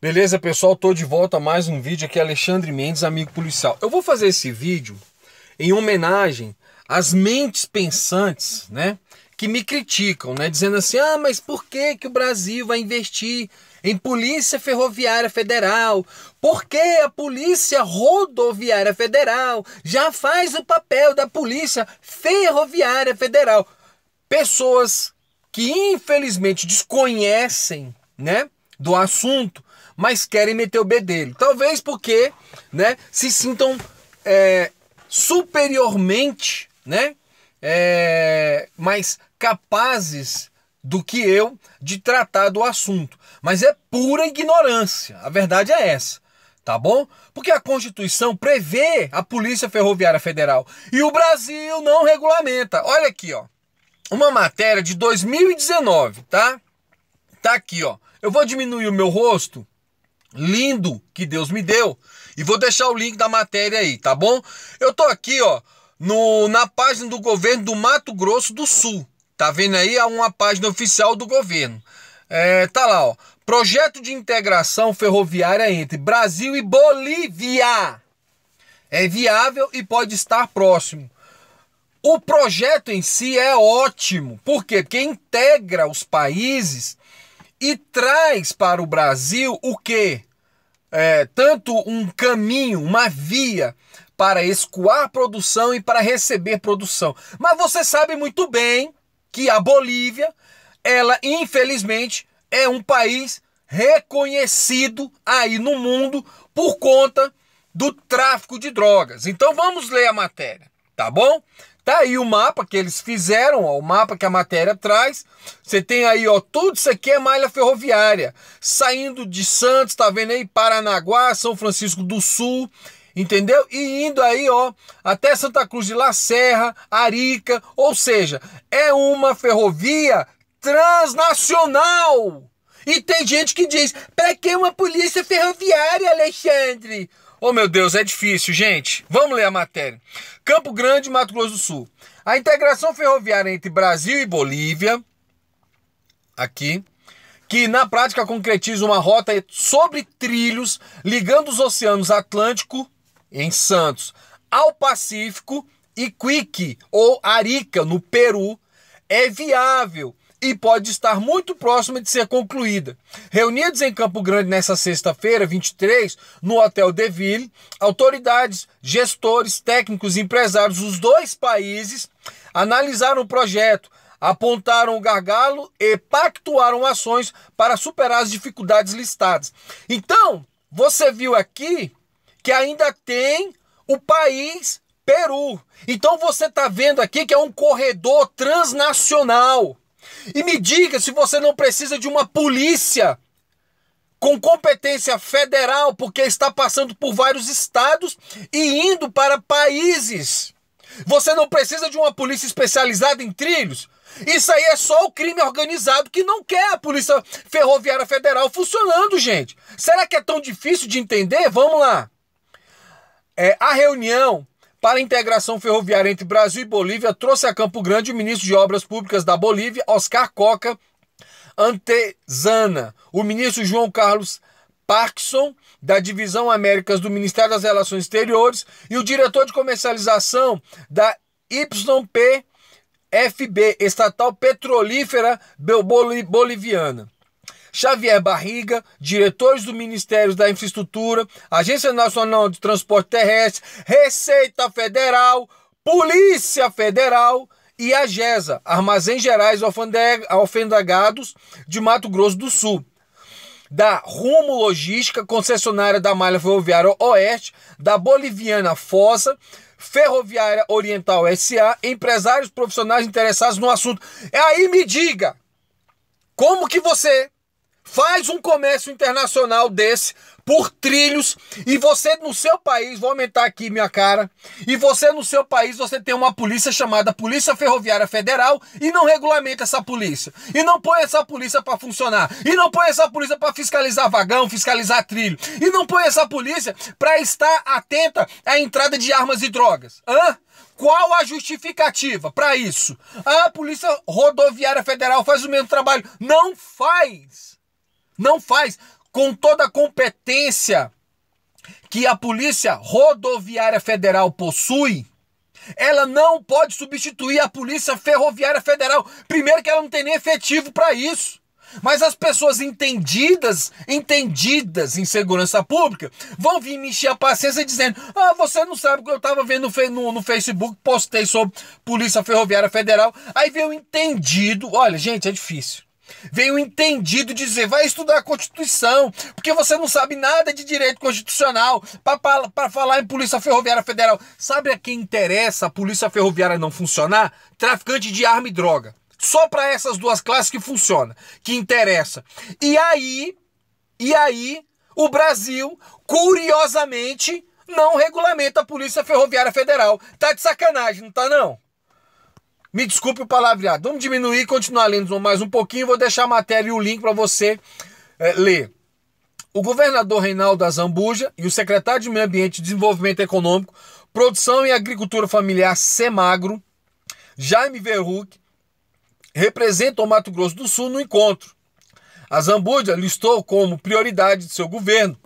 Beleza, pessoal? Tô de volta a mais um vídeo aqui, Alexandre Mendes, amigo policial. Eu vou fazer esse vídeo em homenagem às mentes pensantes, né? Que me criticam, né? Dizendo assim, ah, mas por que, que o Brasil vai investir em Polícia Ferroviária Federal? por que a Polícia Rodoviária Federal já faz o papel da Polícia Ferroviária Federal. Pessoas que infelizmente desconhecem, né? Do assunto mas querem meter o B dele. Talvez porque né, se sintam é, superiormente né, é, mais capazes do que eu de tratar do assunto. Mas é pura ignorância. A verdade é essa. Tá bom? Porque a Constituição prevê a Polícia Ferroviária Federal e o Brasil não regulamenta. Olha aqui, ó. Uma matéria de 2019, tá? Tá aqui, ó. Eu vou diminuir o meu rosto lindo que Deus me deu. E vou deixar o link da matéria aí, tá bom? Eu tô aqui, ó, no, na página do governo do Mato Grosso do Sul. Tá vendo aí? Há uma página oficial do governo. É, tá lá, ó. Projeto de integração ferroviária entre Brasil e Bolívia. É viável e pode estar próximo. O projeto em si é ótimo. Por quê? Porque integra os países e traz para o Brasil o que? É, tanto um caminho, uma via para escoar produção e para receber produção. Mas você sabe muito bem que a Bolívia, ela infelizmente é um país reconhecido aí no mundo por conta do tráfico de drogas. Então vamos ler a matéria, tá bom? Tá aí o mapa que eles fizeram, ó, o mapa que a matéria traz. Você tem aí, ó, tudo isso aqui é malha ferroviária. Saindo de Santos, tá vendo aí? Paranaguá, São Francisco do Sul, entendeu? E indo aí, ó, até Santa Cruz de La Serra, Arica, ou seja, é uma ferrovia transnacional. E tem gente que diz, para que uma polícia ferroviária, Alexandre? Oh meu Deus, é difícil, gente. Vamos ler a matéria. Campo Grande, Mato Grosso do Sul. A integração ferroviária entre Brasil e Bolívia, aqui, que na prática concretiza uma rota sobre trilhos ligando os oceanos Atlântico, em Santos, ao Pacífico e Quique, ou Arica, no Peru, é viável e pode estar muito próxima de ser concluída. Reunidos em Campo Grande nesta sexta-feira, 23, no Hotel Deville, autoridades, gestores, técnicos e empresários dos dois países analisaram o projeto, apontaram o gargalo e pactuaram ações para superar as dificuldades listadas. Então, você viu aqui que ainda tem o país Peru. Então você está vendo aqui que é um corredor transnacional. E me diga se você não precisa de uma polícia com competência federal, porque está passando por vários estados e indo para países. Você não precisa de uma polícia especializada em trilhos. Isso aí é só o crime organizado que não quer a Polícia Ferroviária Federal funcionando, gente. Será que é tão difícil de entender? Vamos lá. É, a reunião para a integração ferroviária entre Brasil e Bolívia, trouxe a Campo Grande o ministro de Obras Públicas da Bolívia, Oscar Coca Antezana, o ministro João Carlos Parkson da Divisão Américas do Ministério das Relações Exteriores, e o diretor de comercialização da YPFB Estatal Petrolífera Boliviana. Xavier Barriga, diretores do Ministério da Infraestrutura, Agência Nacional de Transporte Terrestre, Receita Federal, Polícia Federal e a GESA, Armazém Gerais Alfandegados de Mato Grosso do Sul da Rumo Logística, concessionária da Malha Ferroviária Oeste, da Boliviana Fossa, Ferroviária Oriental SA, empresários profissionais interessados no assunto. É aí me diga, como que você Faz um comércio internacional desse por trilhos e você no seu país, vou aumentar aqui minha cara, e você no seu país você tem uma polícia chamada Polícia Ferroviária Federal e não regulamenta essa polícia. E não põe essa polícia para funcionar. E não põe essa polícia para fiscalizar vagão, fiscalizar trilho. E não põe essa polícia para estar atenta à entrada de armas e drogas. Hã? Qual a justificativa para isso? A Polícia Rodoviária Federal faz o mesmo trabalho. Não faz! Não faz com toda a competência que a Polícia Rodoviária Federal possui, ela não pode substituir a Polícia Ferroviária Federal. Primeiro que ela não tem nem efetivo para isso. Mas as pessoas entendidas, entendidas em segurança pública, vão vir me encher a paciência dizendo: Ah, você não sabe que eu estava vendo no, no, Facebook, postei sobre Polícia Ferroviária Federal. Aí veio entendido. Olha, gente, é difícil. Veio entendido dizer: vai estudar a Constituição, porque você não sabe nada de direito constitucional para falar em Polícia Ferroviária Federal. Sabe a quem interessa a Polícia Ferroviária não funcionar? Traficante de arma e droga. Só para essas duas classes que funciona, que interessa. E aí, e aí, o Brasil, curiosamente, não regulamenta a Polícia Ferroviária Federal. Tá de sacanagem, não tá não? Me desculpe o palavreado. Vamos diminuir e continuar lendo mais um pouquinho. Vou deixar a matéria e o link para você é, ler. O governador Reinaldo Azambuja e o secretário de Meio Ambiente e Desenvolvimento Econômico, Produção e Agricultura Familiar Semagro, Jaime Verruc, representam o Mato Grosso do Sul no encontro. A Zambuja listou como prioridade de seu governo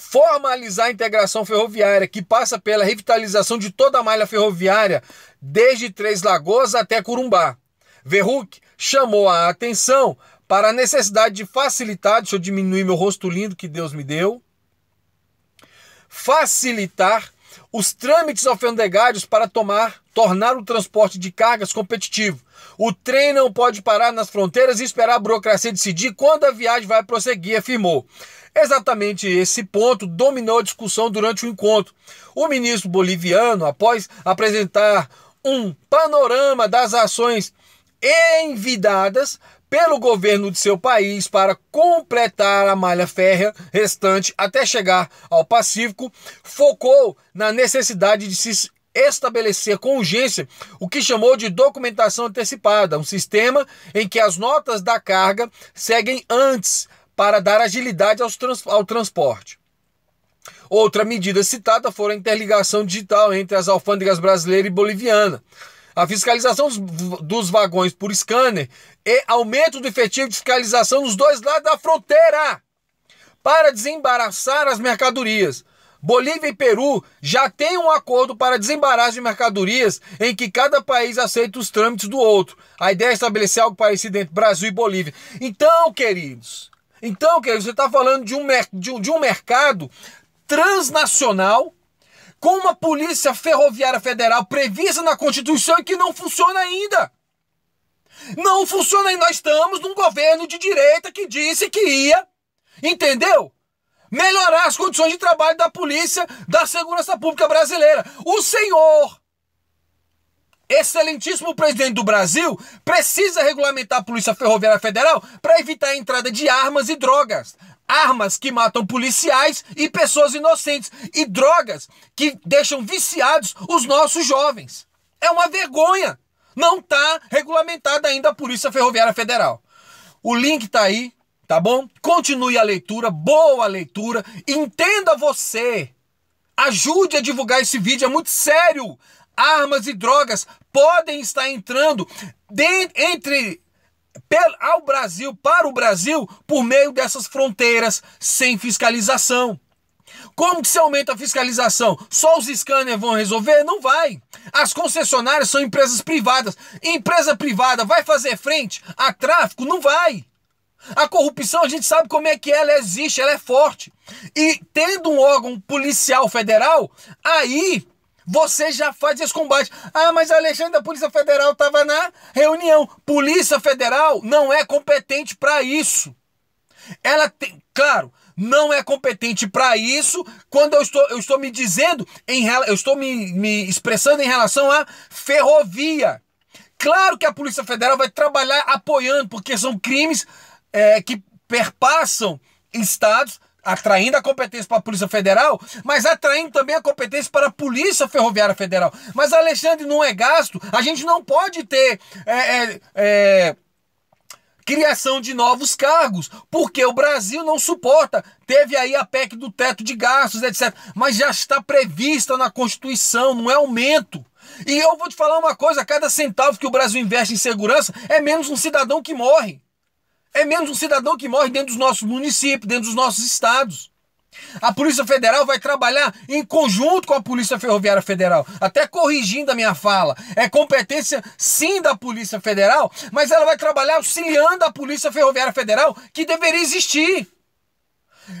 formalizar a integração ferroviária, que passa pela revitalização de toda a malha ferroviária desde Três Lagoas até Curumbá. Verruc chamou a atenção para a necessidade de facilitar, deixa eu diminuir meu rosto lindo que Deus me deu, facilitar os trâmites alfandegários para tomar, tornar o transporte de cargas competitivo. O trem não pode parar nas fronteiras e esperar a burocracia decidir quando a viagem vai prosseguir, afirmou. Exatamente esse ponto dominou a discussão durante o encontro. O ministro boliviano, após apresentar um panorama das ações envidadas pelo governo de seu país para completar a malha férrea restante até chegar ao Pacífico, focou na necessidade de se estabelecer com urgência o que chamou de documentação antecipada, um sistema em que as notas da carga seguem antes para dar agilidade trans ao transporte. Outra medida citada foi a interligação digital entre as alfândegas brasileira e boliviana. A fiscalização dos, vagões por scanner e aumento do efetivo de fiscalização nos dois lados da fronteira para desembaraçar as mercadorias. Bolívia e Peru já têm um acordo para desembaraço de mercadorias em que cada país aceita os trâmites do outro. A ideia é estabelecer algo parecido entre Brasil e Bolívia. Então, queridos, então, queridos, você está falando de um, de um mercado transnacional com uma polícia ferroviária federal prevista na Constituição e que não funciona ainda. Não funciona ainda. Nós estamos num governo de direita que disse que ia, entendeu? Melhorar as condições de trabalho da polícia, da segurança pública brasileira. O senhor, excelentíssimo presidente do Brasil, precisa regulamentar a Polícia Ferroviária Federal para evitar a entrada de armas e drogas armas que matam policiais e pessoas inocentes, e drogas que deixam viciados os nossos jovens. É uma vergonha. Não está regulamentada ainda a Polícia Ferroviária Federal. O link está aí, tá bom? Continue a leitura, boa leitura. Entenda você. Ajude a divulgar esse vídeo, é muito sério. Armas e drogas podem estar entrando de, entre ao Brasil, para o Brasil, por meio dessas fronteiras sem fiscalização. Como que se aumenta a fiscalização? Só os scanners vão resolver? Não vai. As concessionárias são empresas privadas. Empresa privada vai fazer frente a tráfico? Não vai. A corrupção, a gente sabe como é que ela existe, ela é forte. E tendo um órgão policial federal, aí você já faz esse combate. Ah, mas Alexandre da Polícia Federal estava na reunião. Polícia Federal não é competente para isso. Ela tem, claro, não é competente para isso quando eu estou, eu estou me dizendo, em, eu estou me, me expressando em relação à ferrovia. Claro que a Polícia Federal vai trabalhar apoiando, porque são crimes é, que perpassam estados, atraindo a competência para a Polícia Federal, mas atraindo também a competência para a Polícia Ferroviária Federal. Mas, Alexandre, não é gasto, a gente não pode ter. É, é, é, criação de novos cargos, porque o Brasil não suporta. Teve aí a PEC do teto de gastos, etc. Mas já está prevista na Constituição, não é aumento. E eu vou te falar uma coisa: cada centavo que o Brasil investe em segurança é menos um cidadão que morre. É menos um cidadão que morre dentro dos nossos municípios, dentro dos nossos estados. A Polícia Federal vai trabalhar em conjunto com a Polícia Ferroviária Federal. Até corrigindo a minha fala, é competência sim da Polícia Federal, mas ela vai trabalhar auxiliando a Polícia Ferroviária Federal, que deveria existir.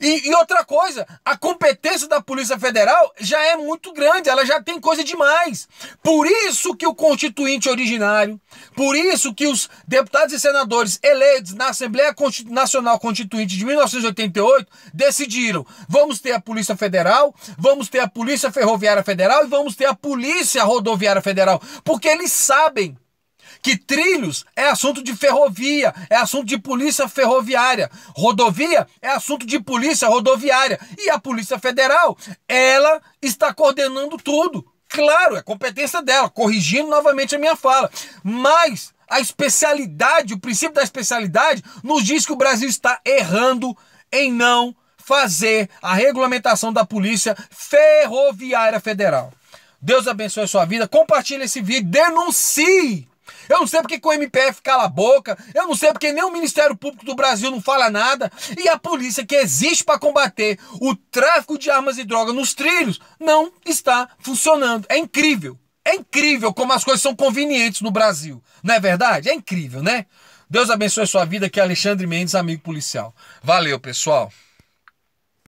E, e, outra coisa, a competência da Polícia Federal já é muito grande, ela já tem coisa demais. Por isso que o constituinte originário, por isso que os deputados e senadores eleitos na Assembleia Nacional Constituinte de 1988 decidiram: vamos ter a Polícia Federal, vamos ter a Polícia Ferroviária Federal e vamos ter a Polícia Rodoviária Federal, porque eles sabem que trilhos é assunto de ferrovia, é assunto de polícia ferroviária, rodovia é assunto de polícia rodoviária e a Polícia Federal, ela está coordenando tudo. Claro, é competência dela, corrigindo novamente a minha fala. Mas a especialidade, o princípio da especialidade, nos diz que o Brasil está errando em não fazer a regulamentação da Polícia Ferroviária Federal. Deus abençoe a sua vida. Compartilhe esse vídeo. Denuncie eu não sei porque que o MPF cala a boca. Eu não sei porque nem o Ministério Público do Brasil não fala nada. E a polícia que existe para combater o tráfico de armas e drogas nos trilhos não está funcionando. É incrível. É incrível como as coisas são convenientes no Brasil. Não é verdade? É incrível, né? Deus abençoe sua vida, que é Alexandre Mendes, amigo policial. Valeu, pessoal.